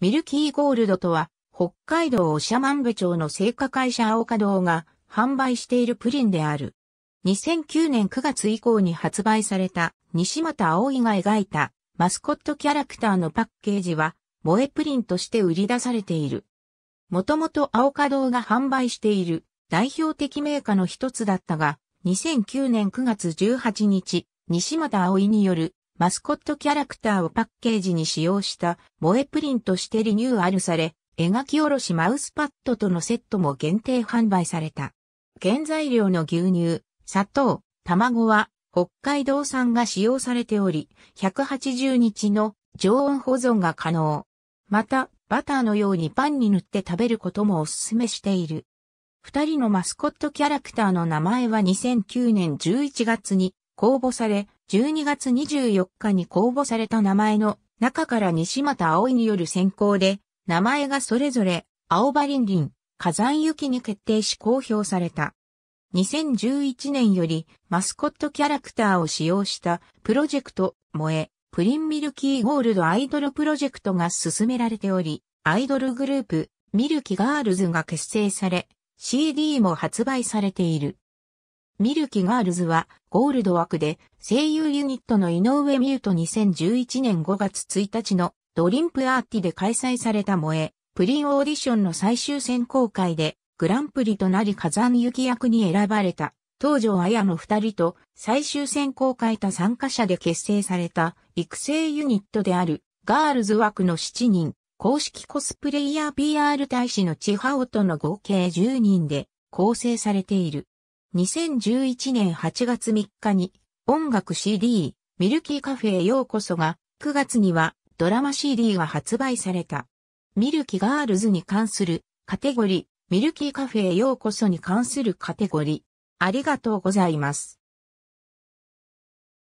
ミルキーゴールドとは、北海道おしゃまん部町の製菓会社青稼働が販売しているプリンである。2009年9月以降に発売された西又葵が描いたマスコットキャラクターのパッケージは、萌えプリンとして売り出されている。もともと青稼働が販売している代表的メーカーの一つだったが、2009年9月18日、西又葵によるマスコットキャラクターをパッケージに使用した萌えプリンとしてリニューアルされ、描き下ろしマウスパッドとのセットも限定販売された。原材料の牛乳、砂糖、卵は北海道産が使用されており、180日の常温保存が可能。また、バターのようにパンに塗って食べることもおすすめしている。二人のマスコットキャラクターの名前は2009年11月に公募され、12月24日に公募された名前の中から西又葵による選考で、名前がそれぞれ、青葉林林、火山雪に決定し公表された。2011年よりマスコットキャラクターを使用したプロジェクト萌えプリンミルキーゴールドアイドルプロジェクトが進められており、アイドルグループミルキガールズが結成され、CD も発売されている。ミルキガールズは、ゴールド枠で、声優ユニットの井上美優と2011年5月1日のドリンプアーティで開催された萌え、プリンオーディションの最終選考会で、グランプリとなり火山雪役に選ばれた、東条綾の二人と最終選考会た参加者で結成された育成ユニットであるガールズ枠の7人、公式コスプレイヤー PR 大使の千葉音の合計10人で構成されている。2011年8月3日に音楽 CD ミルキーカフェへようこそが9月にはドラマ CD が発売された。ミルキーガールズに関するカテゴリー、ミルキーカフェへようこそに関するカテゴリー。ありがとうございます。